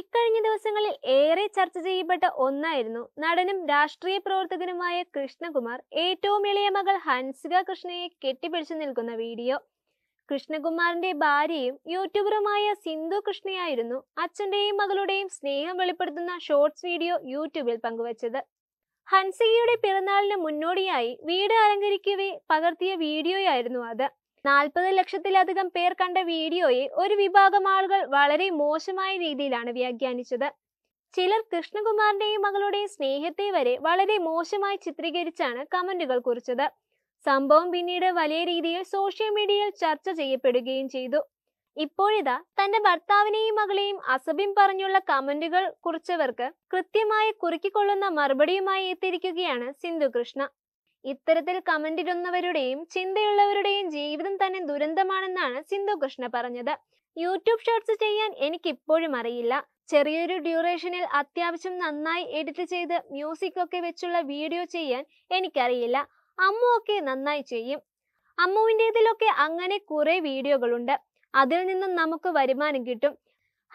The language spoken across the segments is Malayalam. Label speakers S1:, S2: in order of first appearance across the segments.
S1: ഇക്കഴിഞ്ഞ ദിവസങ്ങളിൽ ഏറെ ചർച്ച ചെയ്യപ്പെട്ട ഒന്നായിരുന്നു നടനും രാഷ്ട്രീയ പ്രവർത്തകനുമായ കൃഷ്ണകുമാർ ഏറ്റവും ഇളയ മകൾ ഹൻസിക കൃഷ്ണയെ കെട്ടിപ്പിടിച്ചു നിൽക്കുന്ന വീഡിയോ കൃഷ്ണകുമാറിന്റെ ഭാര്യയും യൂട്യൂബറുമായ സിന്ധു കൃഷ്ണയായിരുന്നു അച്ഛന്റെയും മകളുടെയും സ്നേഹം വെളിപ്പെടുത്തുന്ന ഷോർട്സ് വീഡിയോ യൂട്യൂബിൽ പങ്കുവച്ചത് ഹൻസികയുടെ പിറന്നാളിന് മുന്നോടിയായി വീട് അലങ്കരിക്കവേ പകർത്തിയ വീഡിയോയായിരുന്നു അത് നാൽപ്പത് ലക്ഷത്തിലധികം പേർ കണ്ട വീഡിയോയെ ഒരു വിഭാഗം ആളുകൾ വളരെ മോശമായ രീതിയിലാണ് വ്യാഖ്യാനിച്ചത് ചിലർ കൃഷ്ണകുമാറിന്റെയും മകളുടെയും സ്നേഹത്തെ വരെ വളരെ മോശമായി ചിത്രീകരിച്ചാണ് കമന്റുകൾ കുറിച്ചത് സംഭവം പിന്നീട് വലിയ രീതിയിൽ സോഷ്യൽ മീഡിയയിൽ ചർച്ച ചെയ്യപ്പെടുകയും ചെയ്തു ഇപ്പോഴിതാ തന്റെ ഭർത്താവിനെയും മകളെയും അസഭ്യം പറഞ്ഞുള്ള കമന്റുകൾ കുറിച്ചവർക്ക് കൃത്യമായി കുറുക്കിക്കൊള്ളുന്ന മറുപടിയുമായി എത്തിയിരിക്കുകയാണ് സിന്ധു കൃഷ്ണ ഇത്തരത്തിൽ കമന്റിടുന്നവരുടെയും ചിന്തയുള്ളവരുടെയും ജീവിതം തന്നെ ദുരന്തമാണെന്നാണ് സിന്ധു കൃഷ്ണ പറഞ്ഞത് യൂട്യൂബ് ഷോർട്സ് ചെയ്യാൻ എനിക്കിപ്പോഴും അറിയില്ല ചെറിയൊരു ഡ്യൂറേഷനിൽ അത്യാവശ്യം നന്നായി എഡിറ്റ് ചെയ്ത് മ്യൂസിക് ഒക്കെ വെച്ചുള്ള വീഡിയോ ചെയ്യാൻ എനിക്കറിയില്ല അമ്മു ഒക്കെ നന്നായി ചെയ്യും അമ്മുവിൻ്റെതിലൊക്കെ അങ്ങനെ കുറേ വീഡിയോകളുണ്ട് അതിൽ നിന്നും നമുക്ക് വരുമാനം കിട്ടും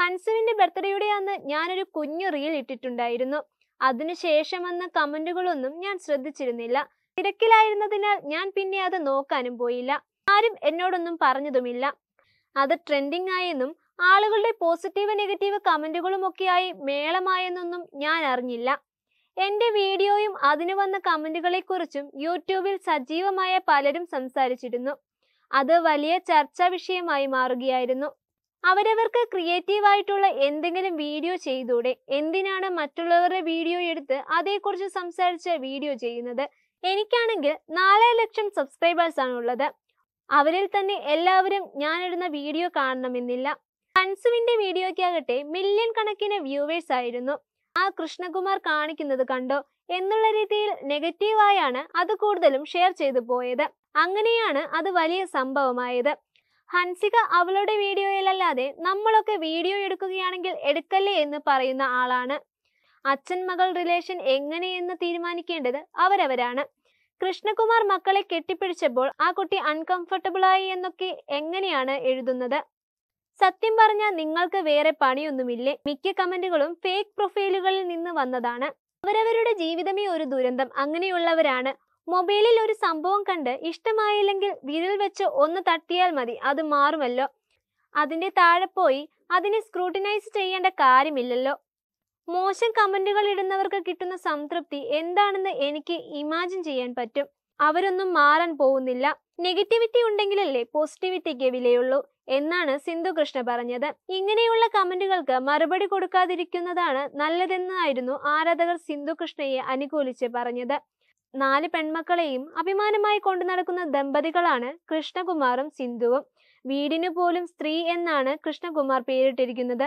S1: ഹൻസുവിൻ്റെ ബർത്ത്ഡേയുടെ അന്ന് ഞാനൊരു കുഞ്ഞു റീൽ ഇട്ടിട്ടുണ്ടായിരുന്നു അതിനുശേഷം വന്ന കമൻറ്റുകളൊന്നും ഞാൻ ശ്രദ്ധിച്ചിരുന്നില്ല തിരക്കിലായിരുന്നതിനാൽ ഞാൻ പിന്നെ അത് നോക്കാനും പോയില്ല ആരും എന്നോടൊന്നും പറഞ്ഞതുമില്ല അത് ട്രെൻഡിങ് ആയെന്നും ആളുകളുടെ പോസിറ്റീവ് നെഗറ്റീവ് കമന്റുകളുമൊക്കെയായി മേളമായെന്നൊന്നും ഞാൻ അറിഞ്ഞില്ല എൻ്റെ വീഡിയോയും അതിന് വന്ന കമന്റുകളെക്കുറിച്ചും യൂട്യൂബിൽ സജീവമായ പലരും സംസാരിച്ചിരുന്നു അത് വലിയ ചർച്ചാ വിഷയമായി മാറുകയായിരുന്നു അവരവർക്ക് ക്രിയേറ്റീവായിട്ടുള്ള എന്തെങ്കിലും വീഡിയോ ചെയ്തൂടെ എന്തിനാണ് മറ്റുള്ളവരുടെ വീഡിയോ എടുത്ത് അതേക്കുറിച്ച് സംസാരിച്ച് വീഡിയോ ചെയ്യുന്നത് എനിക്കാണെങ്കിൽ നാലര ലക്ഷം സബ്സ്ക്രൈബേഴ്സാണ് ഉള്ളത് അവരിൽ തന്നെ എല്ലാവരും ഞാനിടുന്ന വീഡിയോ കാണണമെന്നില്ല കൺസുവിന്റെ വീഡിയോക്കാകട്ടെ മില്യൺ കണക്കിന് വ്യൂവേഴ്സ് ആയിരുന്നു ആ കൃഷ്ണകുമാർ കാണിക്കുന്നത് കണ്ടോ എന്നുള്ള രീതിയിൽ നെഗറ്റീവായാണ് അത് കൂടുതലും ഷെയർ ചെയ്തു പോയത് അങ്ങനെയാണ് അത് വലിയ സംഭവമായത് ഹൻസിക അവളുടെ വീഡിയോയിലല്ലാതെ നമ്മളൊക്കെ വീഡിയോ എടുക്കുകയാണെങ്കിൽ എടുക്കല്ലേ എന്ന് പറയുന്ന ആളാണ് അച്ഛൻ മകൾ റിലേഷൻ എങ്ങനെയെന്ന് തീരുമാനിക്കേണ്ടത് അവരവരാണ് കൃഷ്ണകുമാർ മക്കളെ കെട്ടിപ്പിടിച്ചപ്പോൾ ആ കുട്ടി അൺകംഫർട്ടബിൾ ആയി എന്നൊക്കെ എങ്ങനെയാണ് എഴുതുന്നത് സത്യം പറഞ്ഞാൽ നിങ്ങൾക്ക് വേറെ പണിയൊന്നുമില്ലേ മിക്ക കമന്റുകളും ഫേക്ക് പ്രൊഫൈലുകളിൽ നിന്ന് വന്നതാണ് അവരവരുടെ ജീവിതമേ ഒരു ദുരന്തം അങ്ങനെയുള്ളവരാണ് മൊബൈലിൽ ഒരു സംഭവം കണ്ട് ഇഷ്ടമായില്ലെങ്കിൽ വിരൽ വെച്ച് ഒന്ന് തട്ടിയാൽ മതി അത് മാറുമല്ലോ അതിന്റെ താഴെ പോയി അതിനെ സ്ക്രൂട്ടിനൈസ് ചെയ്യേണ്ട കാര്യമില്ലല്ലോ മോശം കമന്റുകൾ ഇടുന്നവർക്ക് കിട്ടുന്ന സംതൃപ്തി എന്താണെന്ന് എനിക്ക് ഇമാജിൻ ചെയ്യാൻ പറ്റും അവരൊന്നും മാറാൻ പോകുന്നില്ല നെഗറ്റിവിറ്റി ഉണ്ടെങ്കിലല്ലേ പോസിറ്റിവിറ്റിക്ക് വിലയുള്ളൂ എന്നാണ് സിന്ധു കൃഷ്ണ പറഞ്ഞത് ഇങ്ങനെയുള്ള കമന്റുകൾക്ക് മറുപടി കൊടുക്കാതിരിക്കുന്നതാണ് നല്ലതെന്നായിരുന്നു ആരാധകർ സിന്ധു കൃഷ്ണയെ അനുകൂലിച്ച് പറഞ്ഞത് നാല് പെൺമക്കളെയും അഭിമാനമായി കൊണ്ടു നടക്കുന്ന ദമ്പതികളാണ് കൃഷ്ണകുമാറും സിന്ധുവും വീടിനു പോലും സ്ത്രീ എന്നാണ് കൃഷ്ണകുമാർ പേരിട്ടിരിക്കുന്നത്